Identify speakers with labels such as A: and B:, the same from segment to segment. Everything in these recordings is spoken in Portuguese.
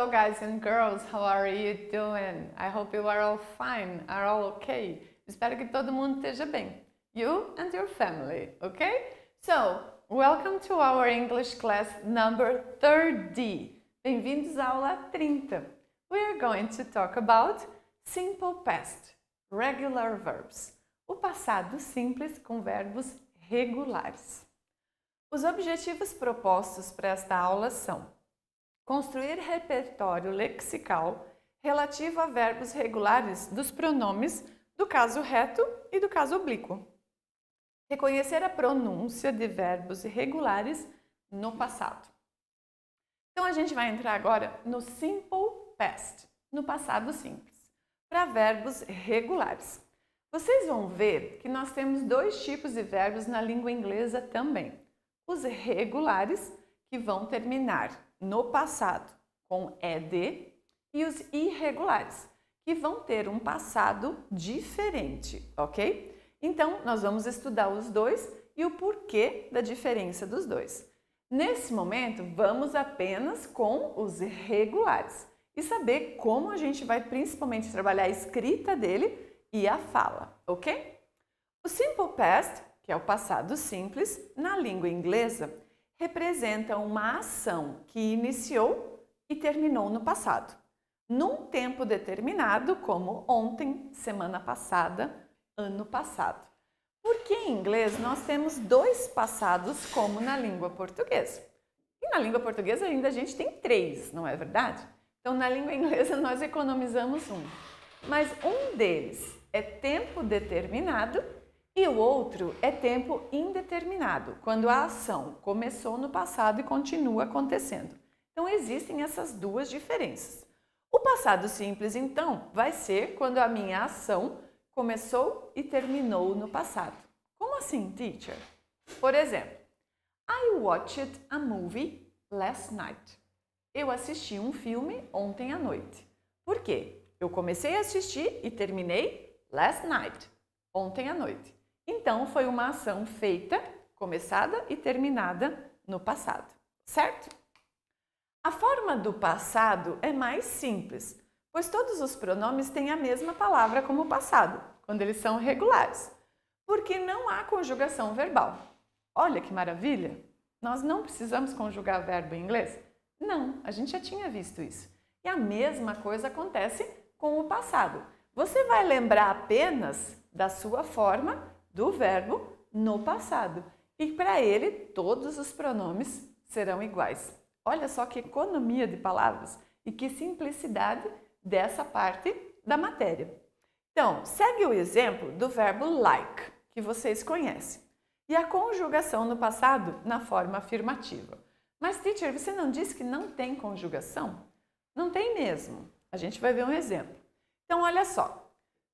A: Hello guys and girls, how are you doing? I hope you are all fine, are all okay. Espero que todo mundo esteja bem. You and your family, okay? So, welcome to our English class number 30. Bem-vindos à aula 30. We are going to talk about simple past, regular verbs. O passado simples com verbos regulares. Os objetivos propostos para esta aula são construir repertório lexical relativo a verbos regulares dos pronomes do caso reto e do caso oblíquo. Reconhecer a pronúncia de verbos irregulares no passado. Então a gente vai entrar agora no simple past, no passado simples, para verbos regulares. Vocês vão ver que nós temos dois tipos de verbos na língua inglesa também. Os regulares, que vão terminar no passado com ed e os irregulares, que vão ter um passado diferente, ok? Então, nós vamos estudar os dois e o porquê da diferença dos dois. Nesse momento, vamos apenas com os regulares e saber como a gente vai principalmente trabalhar a escrita dele e a fala, ok? O simple past, que é o passado simples, na língua inglesa, representa uma ação que iniciou e terminou no passado, num tempo determinado, como ontem, semana passada, ano passado. Porque em inglês nós temos dois passados, como na língua portuguesa. E na língua portuguesa ainda a gente tem três, não é verdade? Então na língua inglesa nós economizamos um. Mas um deles é tempo determinado e o outro é tempo indeterminado, quando a ação começou no passado e continua acontecendo. Então existem essas duas diferenças. O passado simples, então, vai ser quando a minha ação começou e terminou no passado. Como assim, teacher? Por exemplo, I watched a movie last night. Eu assisti um filme ontem à noite. Por quê? Eu comecei a assistir e terminei last night, ontem à noite. Então, foi uma ação feita, começada e terminada no passado, certo? A forma do passado é mais simples, pois todos os pronomes têm a mesma palavra como passado, quando eles são regulares, porque não há conjugação verbal. Olha que maravilha! Nós não precisamos conjugar verbo em inglês? Não, a gente já tinha visto isso. E a mesma coisa acontece com o passado. Você vai lembrar apenas da sua forma do verbo no passado. E para ele, todos os pronomes serão iguais. Olha só que economia de palavras e que simplicidade dessa parte da matéria. Então, segue o exemplo do verbo like, que vocês conhecem, e a conjugação no passado na forma afirmativa. Mas, teacher, você não disse que não tem conjugação? Não tem mesmo. A gente vai ver um exemplo. Então, olha só.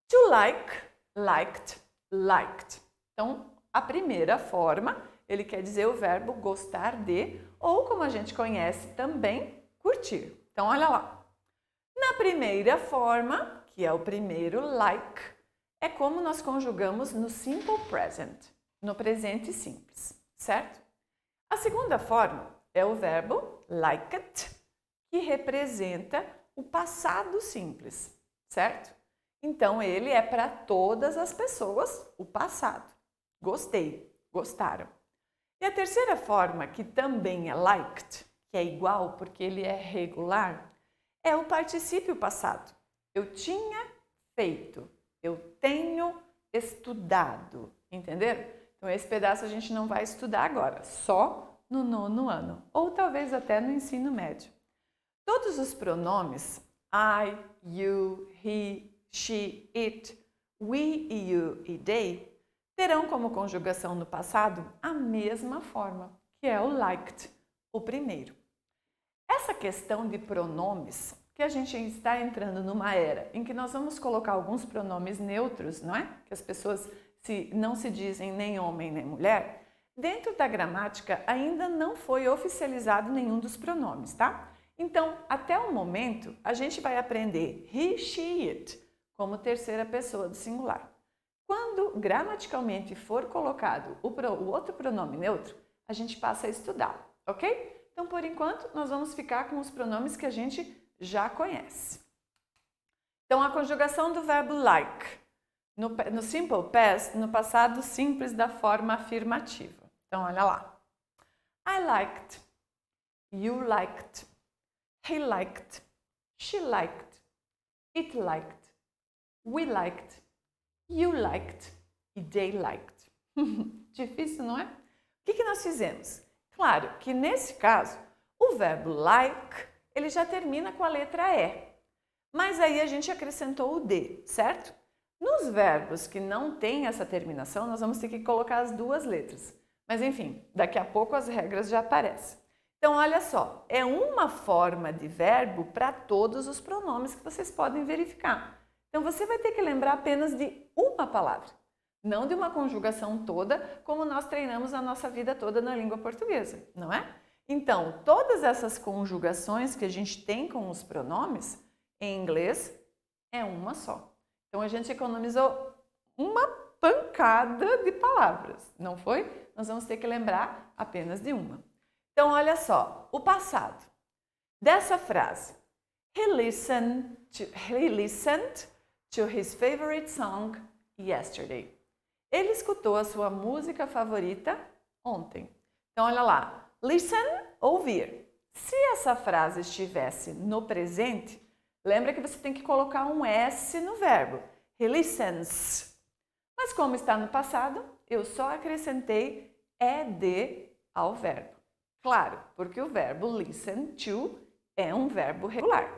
A: To like, liked liked. Então, a primeira forma, ele quer dizer o verbo gostar de, ou como a gente conhece também, curtir. Então, olha lá. Na primeira forma, que é o primeiro like, é como nós conjugamos no simple present, no presente simples, certo? A segunda forma é o verbo liked, que representa o passado simples, certo? Então ele é para todas as pessoas o passado. Gostei, gostaram. E a terceira forma, que também é liked, que é igual porque ele é regular, é o particípio passado. Eu tinha feito, eu tenho estudado, entenderam? Então esse pedaço a gente não vai estudar agora, só no nono ano, ou talvez até no ensino médio. Todos os pronomes I, you, he, she, it, we, you e they terão como conjugação no passado a mesma forma, que é o liked, o primeiro. Essa questão de pronomes, que a gente está entrando numa era em que nós vamos colocar alguns pronomes neutros, não é? Que as pessoas se, não se dizem nem homem nem mulher. Dentro da gramática ainda não foi oficializado nenhum dos pronomes, tá? Então, até o momento, a gente vai aprender he, she, it como terceira pessoa do singular. Quando gramaticalmente for colocado o, pro, o outro pronome neutro, a gente passa a estudar, ok? Então, por enquanto, nós vamos ficar com os pronomes que a gente já conhece. Então, a conjugação do verbo like no, no simple past, no passado simples da forma afirmativa. Então, olha lá. I liked. You liked. He liked. She liked. It liked. We liked, you liked e they liked. Difícil, não é? O que, que nós fizemos? Claro que nesse caso, o verbo like ele já termina com a letra E, mas aí a gente acrescentou o D, certo? Nos verbos que não têm essa terminação, nós vamos ter que colocar as duas letras. Mas enfim, daqui a pouco as regras já aparecem. Então, olha só, é uma forma de verbo para todos os pronomes que vocês podem verificar. Então você vai ter que lembrar apenas de uma palavra, não de uma conjugação toda, como nós treinamos a nossa vida toda na língua portuguesa, não é? Então, todas essas conjugações que a gente tem com os pronomes em inglês é uma só. Então a gente economizou uma pancada de palavras, não foi? Nós vamos ter que lembrar apenas de uma. Então olha só, o passado dessa frase. He listened to, he listened to his favorite song yesterday. Ele escutou a sua música favorita ontem. Então, olha lá. Listen, ouvir. Se essa frase estivesse no presente, lembra que você tem que colocar um S no verbo. He listens. Mas como está no passado, eu só acrescentei ED ao verbo. Claro, porque o verbo listen to é um verbo regular.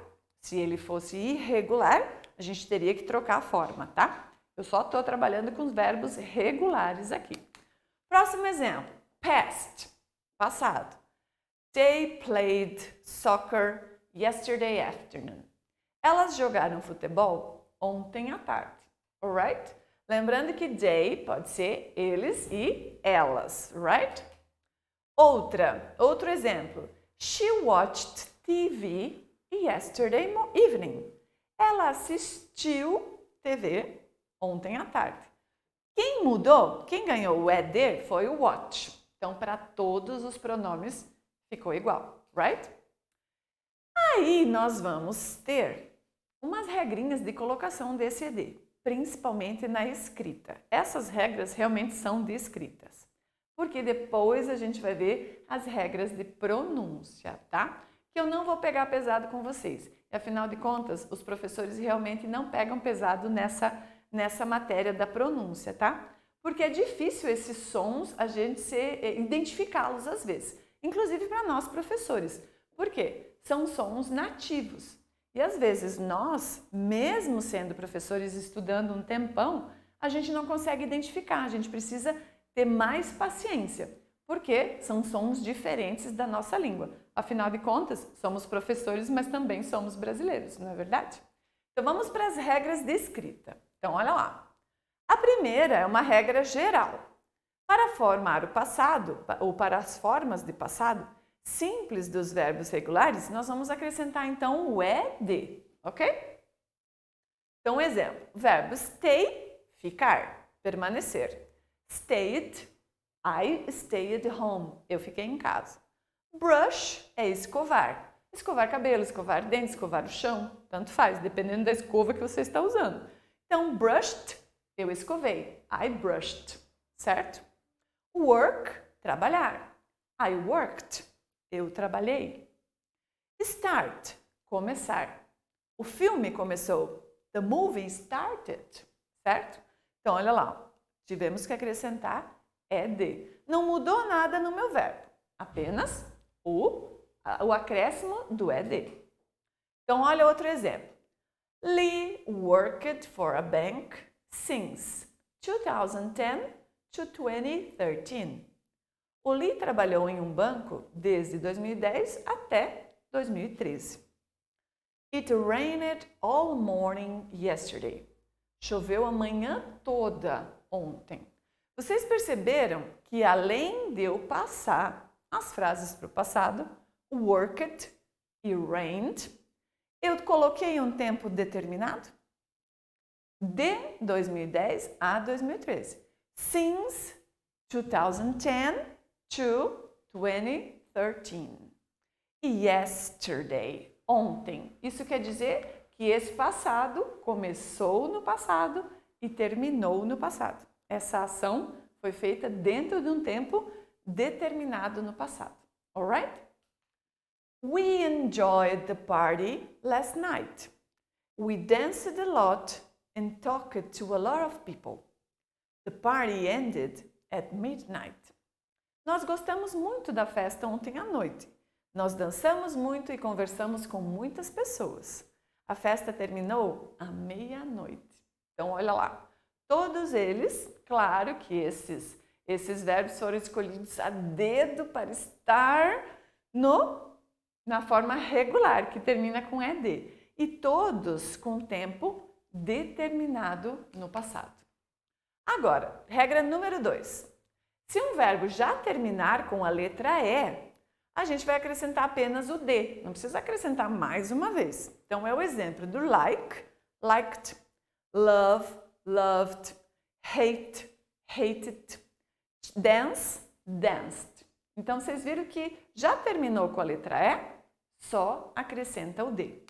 A: Se ele fosse irregular, a gente teria que trocar a forma, tá? Eu só estou trabalhando com os verbos regulares aqui. Próximo exemplo, past, passado. They played soccer yesterday afternoon. Elas jogaram futebol ontem à tarde, alright? Lembrando que they pode ser eles e elas, right? Outra, outro exemplo. She watched TV yesterday evening. Ela assistiu TV ontem à tarde. Quem mudou, quem ganhou o ED foi o what. Então, para todos os pronomes ficou igual, right? Aí nós vamos ter umas regrinhas de colocação desse ED, principalmente na escrita. Essas regras realmente são de escritas, porque depois a gente vai ver as regras de pronúncia, tá? Que eu não vou pegar pesado com vocês. E afinal de contas, os professores realmente não pegam pesado nessa, nessa matéria da pronúncia, tá? Porque é difícil esses sons a gente eh, identificá-los às vezes, inclusive para nós professores. Por quê? São sons nativos. E às vezes nós, mesmo sendo professores estudando um tempão, a gente não consegue identificar, a gente precisa ter mais paciência, porque são sons diferentes da nossa língua. Afinal de contas, somos professores, mas também somos brasileiros, não é verdade? Então vamos para as regras de escrita. Então olha lá. A primeira é uma regra geral. Para formar o passado, ou para as formas de passado simples dos verbos regulares, nós vamos acrescentar então o ed, ok? Então, um exemplo: verbos stay, ficar, permanecer. Stayed, I stayed home, eu fiquei em casa. Brush é escovar. Escovar cabelo, escovar dente, escovar o chão, tanto faz, dependendo da escova que você está usando. Então, brushed, eu escovei. I brushed, certo? Work, trabalhar. I worked, eu trabalhei. Start, começar. O filme começou. The movie started, certo? Então, olha lá, tivemos que acrescentar é ed. Não mudou nada no meu verbo, apenas o acréscimo do ed. Então, olha outro exemplo. Lee worked for a bank since 2010 to 2013. O Lee trabalhou em um banco desde 2010 até 2013. It rained all morning yesterday. Choveu a manhã toda ontem. Vocês perceberam que além de eu passar as frases para o passado, worked e rained. Eu coloquei um tempo determinado, de 2010 a 2013. Since 2010 to 2013. E yesterday, ontem. Isso quer dizer que esse passado começou no passado e terminou no passado. Essa ação foi feita dentro de um tempo determinado no passado. Alright? We enjoyed the party last night. We danced a lot and talked to a lot of people. The party ended at midnight. Nós gostamos muito da festa ontem à noite. Nós dançamos muito e conversamos com muitas pessoas. A festa terminou à meia-noite. Então, olha lá. Todos eles, claro que esses esses verbos foram escolhidos a dedo para estar no na forma regular, que termina com ed, e todos com tempo determinado no passado. Agora, regra número 2. Se um verbo já terminar com a letra E, a gente vai acrescentar apenas o D, não precisa acrescentar mais uma vez. Então é o exemplo do like, liked, love, loved, hate, hated, dance, danced. Então vocês viram que já terminou com a letra E, só acrescenta o D.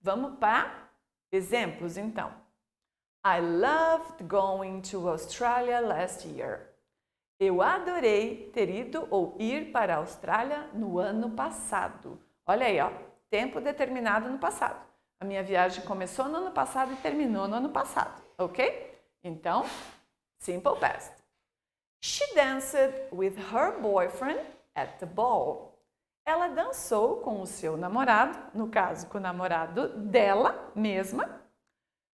A: Vamos para exemplos então. I loved going to Australia last year. Eu adorei ter ido ou ir para a Austrália no ano passado. Olha aí, ó, tempo determinado no passado. A minha viagem começou no ano passado e terminou no ano passado, ok? Então, simple past. She danced with her boyfriend at the ball. Ela dançou com o seu namorado, no caso, com o namorado dela mesma,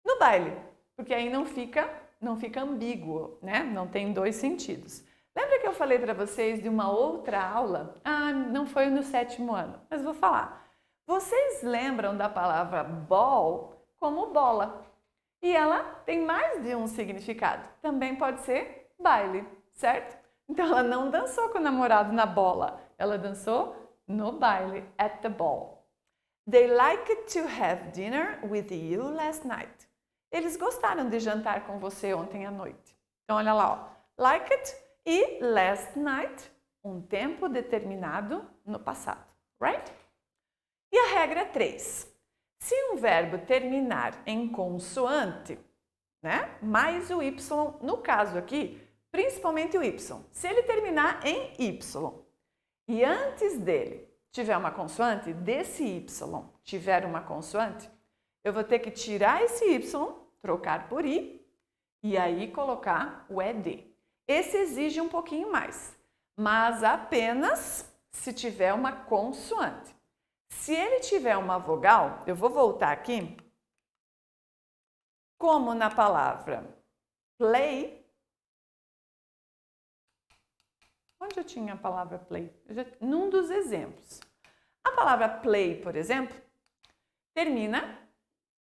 A: no baile, porque aí não fica, não fica ambíguo, né? Não tem dois sentidos. Lembra que eu falei para vocês de uma outra aula? Ah, não foi no sétimo ano, mas vou falar. Vocês lembram da palavra ball como bola? E ela tem mais de um significado. Também pode ser baile certo? Então ela não dançou com o namorado na bola, ela dançou no baile, at the ball. They liked to have dinner with you last night. Eles gostaram de jantar com você ontem à noite. Então olha lá, ó. liked e last night, um tempo determinado no passado, right? E a regra 3. É Se um verbo terminar em consoante, né, mais o y, no caso aqui, principalmente o Y. Se ele terminar em Y e antes dele tiver uma consoante, desse Y tiver uma consoante, eu vou ter que tirar esse Y, trocar por I e aí colocar o ED. Esse exige um pouquinho mais, mas apenas se tiver uma consoante. Se ele tiver uma vogal, eu vou voltar aqui, como na palavra play, Onde eu tinha a palavra play? Já, num dos exemplos. A palavra play, por exemplo, termina,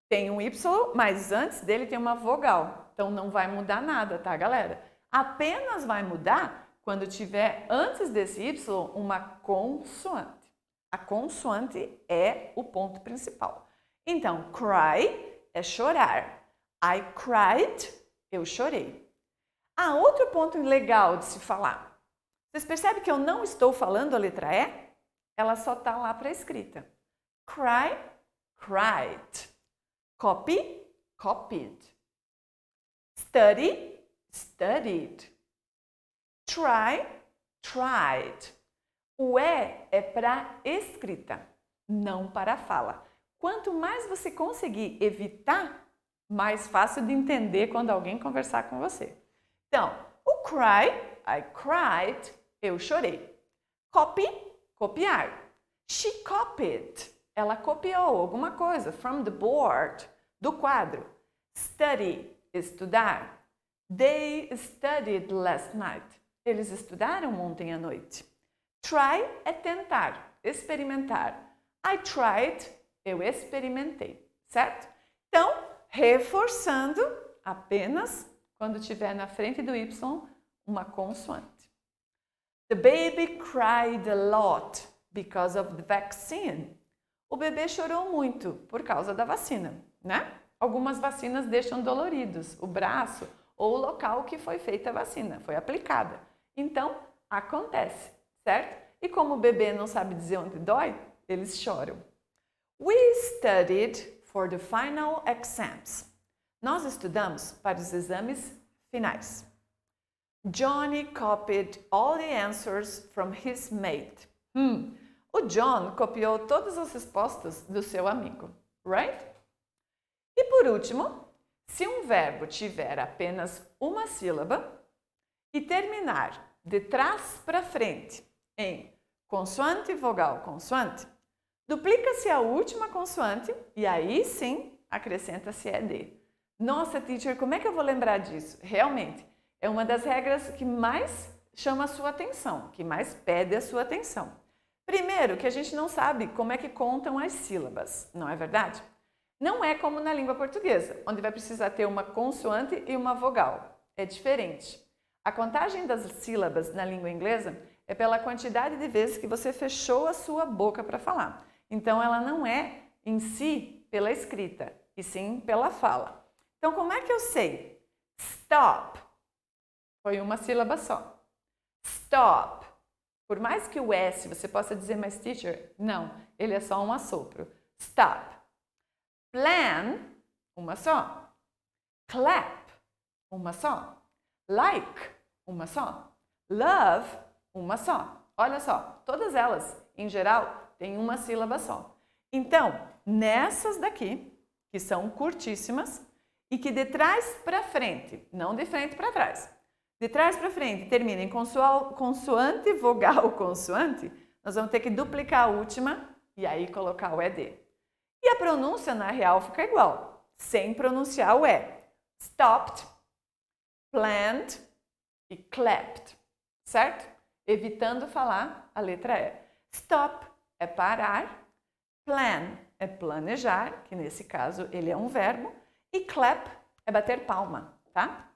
A: tem um Y, mas antes dele tem uma vogal. Então não vai mudar nada, tá, galera? Apenas vai mudar quando tiver antes desse Y uma consoante. A consoante é o ponto principal. Então, cry é chorar. I cried, eu chorei. Ah, outro ponto legal de se falar. Vocês percebem que eu não estou falando a letra E? Ela só está lá para escrita. Cry, cried. Copy, copied. Study, studied. Try, tried. O E é para escrita, não para fala. Quanto mais você conseguir evitar, mais fácil de entender quando alguém conversar com você. Então, o cry, I cried, eu chorei. Copy, copiar. She copied. Ela copiou alguma coisa from the board, do quadro. Study, estudar. They studied last night. Eles estudaram ontem à noite. Try é tentar, experimentar. I tried, eu experimentei, certo? Então, reforçando apenas quando tiver na frente do Y uma consoante. The baby cried a lot because of the vaccine. O bebê chorou muito por causa da vacina, né? Algumas vacinas deixam doloridos o braço ou o local que foi feita a vacina, foi aplicada. Então, acontece, certo? E como o bebê não sabe dizer onde dói, eles choram. We studied for the final exams. Nós estudamos para os exames finais. Johnny copied all the answers from his mate. Hum, o John copiou todas as respostas do seu amigo, right? E por último, se um verbo tiver apenas uma sílaba e terminar de trás para frente em consoante, vogal, consoante, duplica-se a última consoante e aí sim acrescenta-se ED. Nossa, teacher, como é que eu vou lembrar disso? Realmente, é uma das regras que mais chama a sua atenção, que mais pede a sua atenção. Primeiro, que a gente não sabe como é que contam as sílabas, não é verdade? Não é como na língua portuguesa, onde vai precisar ter uma consoante e uma vogal. É diferente. A contagem das sílabas na língua inglesa é pela quantidade de vezes que você fechou a sua boca para falar. Então, ela não é em si pela escrita, e sim pela fala. Então, como é que eu sei? Stop foi uma sílaba só. Stop. Por mais que o S você possa dizer, mais teacher, não, ele é só um assopro. Stop. Plan, uma só. Clap, uma só. Like, uma só. Love, uma só. Olha só, todas elas, em geral, têm uma sílaba só. Então, nessas daqui, que são curtíssimas e que de trás para frente, não de frente para trás, de trás para frente, termina em consoante, vogal, consoante, nós vamos ter que duplicar a última e aí colocar o ED. E a pronúncia, na real, fica igual, sem pronunciar o E. Stopped, planned e clapped, certo? Evitando falar a letra E. Stop é parar, plan é planejar, que nesse caso ele é um verbo, e clap é bater palma, tá?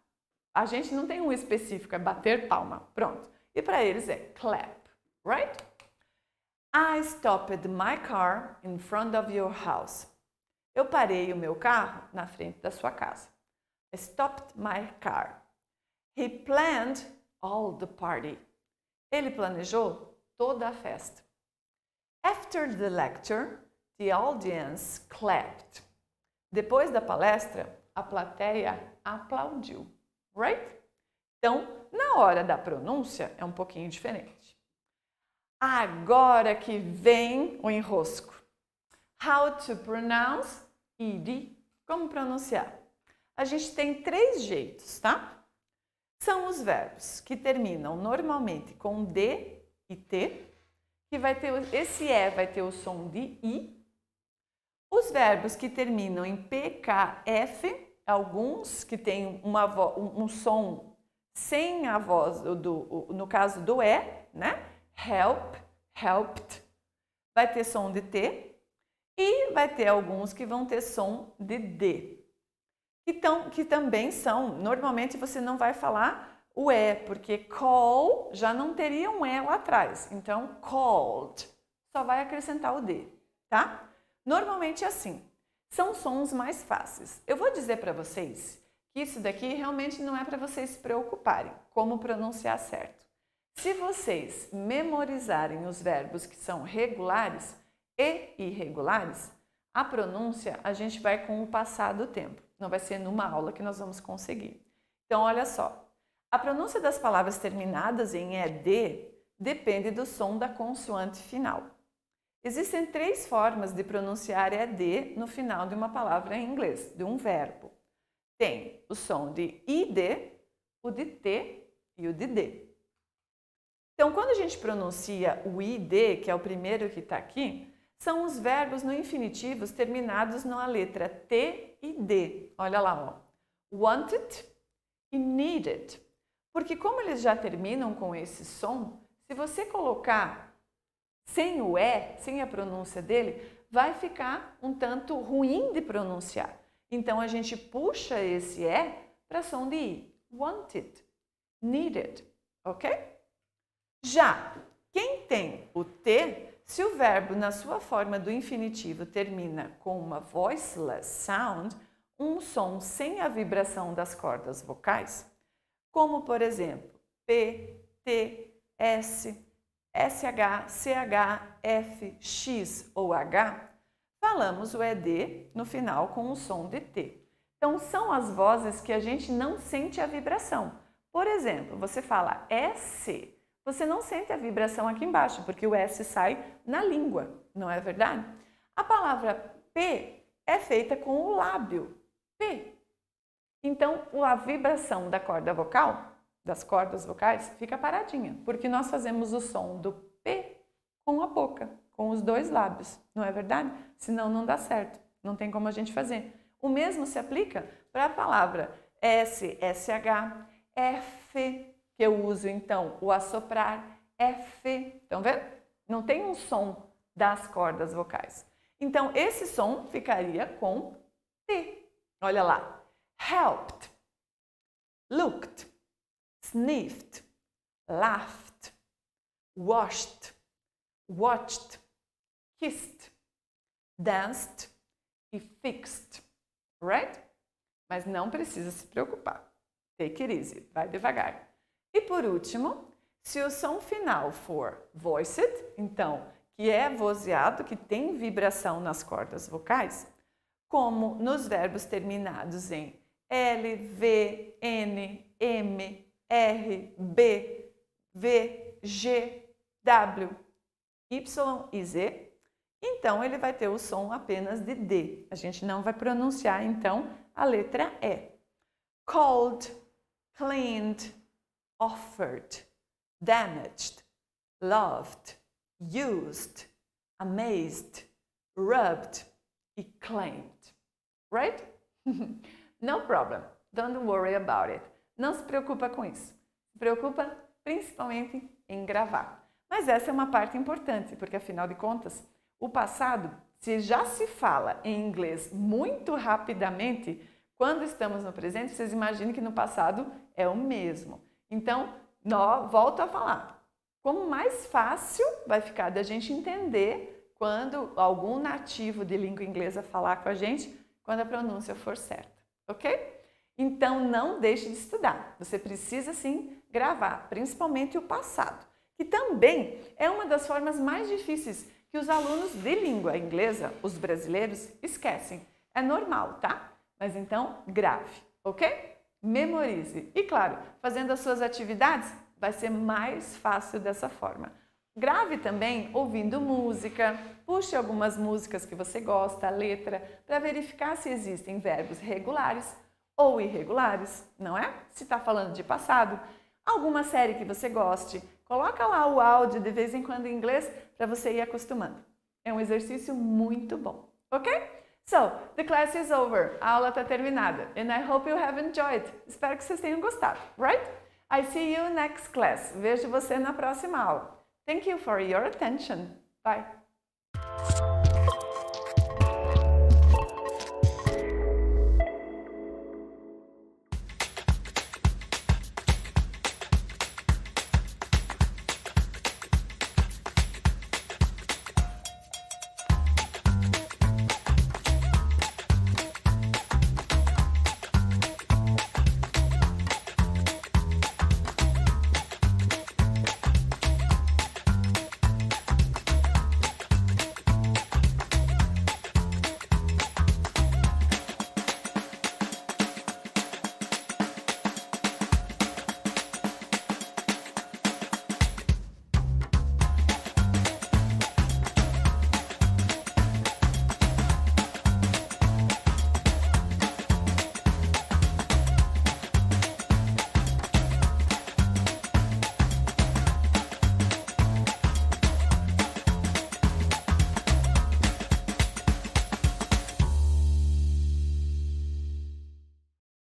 A: A gente não tem um específico, é bater palma. Pronto. E para eles é clap, right? I stopped my car in front of your house. Eu parei o meu carro na frente da sua casa. I stopped my car. He planned all the party. Ele planejou toda a festa. After the lecture, the audience clapped. Depois da palestra, a plateia aplaudiu right? Então, na hora da pronúncia é um pouquinho diferente. Agora que vem o enrosco. How to pronounce ed? Como pronunciar? A gente tem três jeitos, tá? São os verbos que terminam normalmente com d e t, que vai ter esse e vai ter o som de i. Os verbos que terminam em pkf alguns que têm uma, um som sem a voz, do, no caso do E, né? Help, helped, vai ter som de T e vai ter alguns que vão ter som de D. Então, que também são, normalmente você não vai falar o E, porque call já não teria um E lá atrás. Então, called, só vai acrescentar o D, tá? Normalmente é assim são sons mais fáceis. Eu vou dizer para vocês que isso daqui realmente não é para vocês se preocuparem como pronunciar certo. Se vocês memorizarem os verbos que são regulares e irregulares, a pronúncia a gente vai com o passar do tempo. Não vai ser numa aula que nós vamos conseguir. Então, olha só. A pronúncia das palavras terminadas em ED depende do som da consoante final. Existem três formas de pronunciar é ED no final de uma palavra em inglês, de um verbo. Tem o som de ID, o de T e o de D. Então, quando a gente pronuncia o ID, que é o primeiro que está aqui, são os verbos no infinitivo terminados na letra T e D. Olha lá, ó. wanted e needed. Porque como eles já terminam com esse som, se você colocar sem o E, é, sem a pronúncia dele, vai ficar um tanto ruim de pronunciar. Então a gente puxa esse E é para som de I. Wanted, needed, ok? Já quem tem o T, se o verbo na sua forma do infinitivo termina com uma voiceless sound, um som sem a vibração das cordas vocais, como por exemplo P, T, S, SH, CH, F, X ou H, falamos o ED no final com o som de T. Então, são as vozes que a gente não sente a vibração. Por exemplo, você fala S, você não sente a vibração aqui embaixo, porque o S sai na língua, não é verdade? A palavra P é feita com o lábio, P. Então, a vibração da corda vocal das cordas vocais fica paradinha, porque nós fazemos o som do P com a boca, com os dois lábios, não é verdade? Senão não dá certo, não tem como a gente fazer. O mesmo se aplica para a palavra S, SH, F, que eu uso então o assoprar, F, estão vendo? Não tem um som das cordas vocais. Então esse som ficaria com T. Olha lá. Helped, looked, sniffed, laughed, washed, watched, kissed, danced e fixed, right? Mas não precisa se preocupar. Take it easy, vai devagar. E por último, se o som final for voiced, então que é vozeado, que tem vibração nas cordas vocais, como nos verbos terminados em L, V, N, M, R, B, V, G, W, Y e Z, então ele vai ter o som apenas de D. A gente não vai pronunciar então a letra E. Called, cleaned, offered, damaged, loved, used, amazed, rubbed e claimed. Right? no problem. Don't worry about it. Não se preocupa com isso. Se preocupa principalmente em gravar. Mas essa é uma parte importante, porque afinal de contas, o passado, se já se fala em inglês muito rapidamente, quando estamos no presente, vocês imaginem que no passado é o mesmo. Então, nó, volto a falar. Como mais fácil vai ficar da gente entender quando algum nativo de língua inglesa falar com a gente, quando a pronúncia for certa, ok? Então não deixe de estudar. Você precisa sim gravar, principalmente o passado, que também é uma das formas mais difíceis que os alunos de língua inglesa, os brasileiros, esquecem. É normal, tá? Mas então grave, ok? Memorize. E claro, fazendo as suas atividades, vai ser mais fácil dessa forma. Grave também ouvindo música, puxe algumas músicas que você gosta, a letra, para verificar se existem verbos regulares ou irregulares, não é? Se está falando de passado, alguma série que você goste, coloca lá o áudio de vez em quando em inglês para você ir acostumando. É um exercício muito bom, ok? So, the class is over. A aula está terminada. And I hope you have enjoyed. Espero que vocês tenham gostado, right? I see you next class. Vejo você na próxima aula. Thank you for your attention. Bye.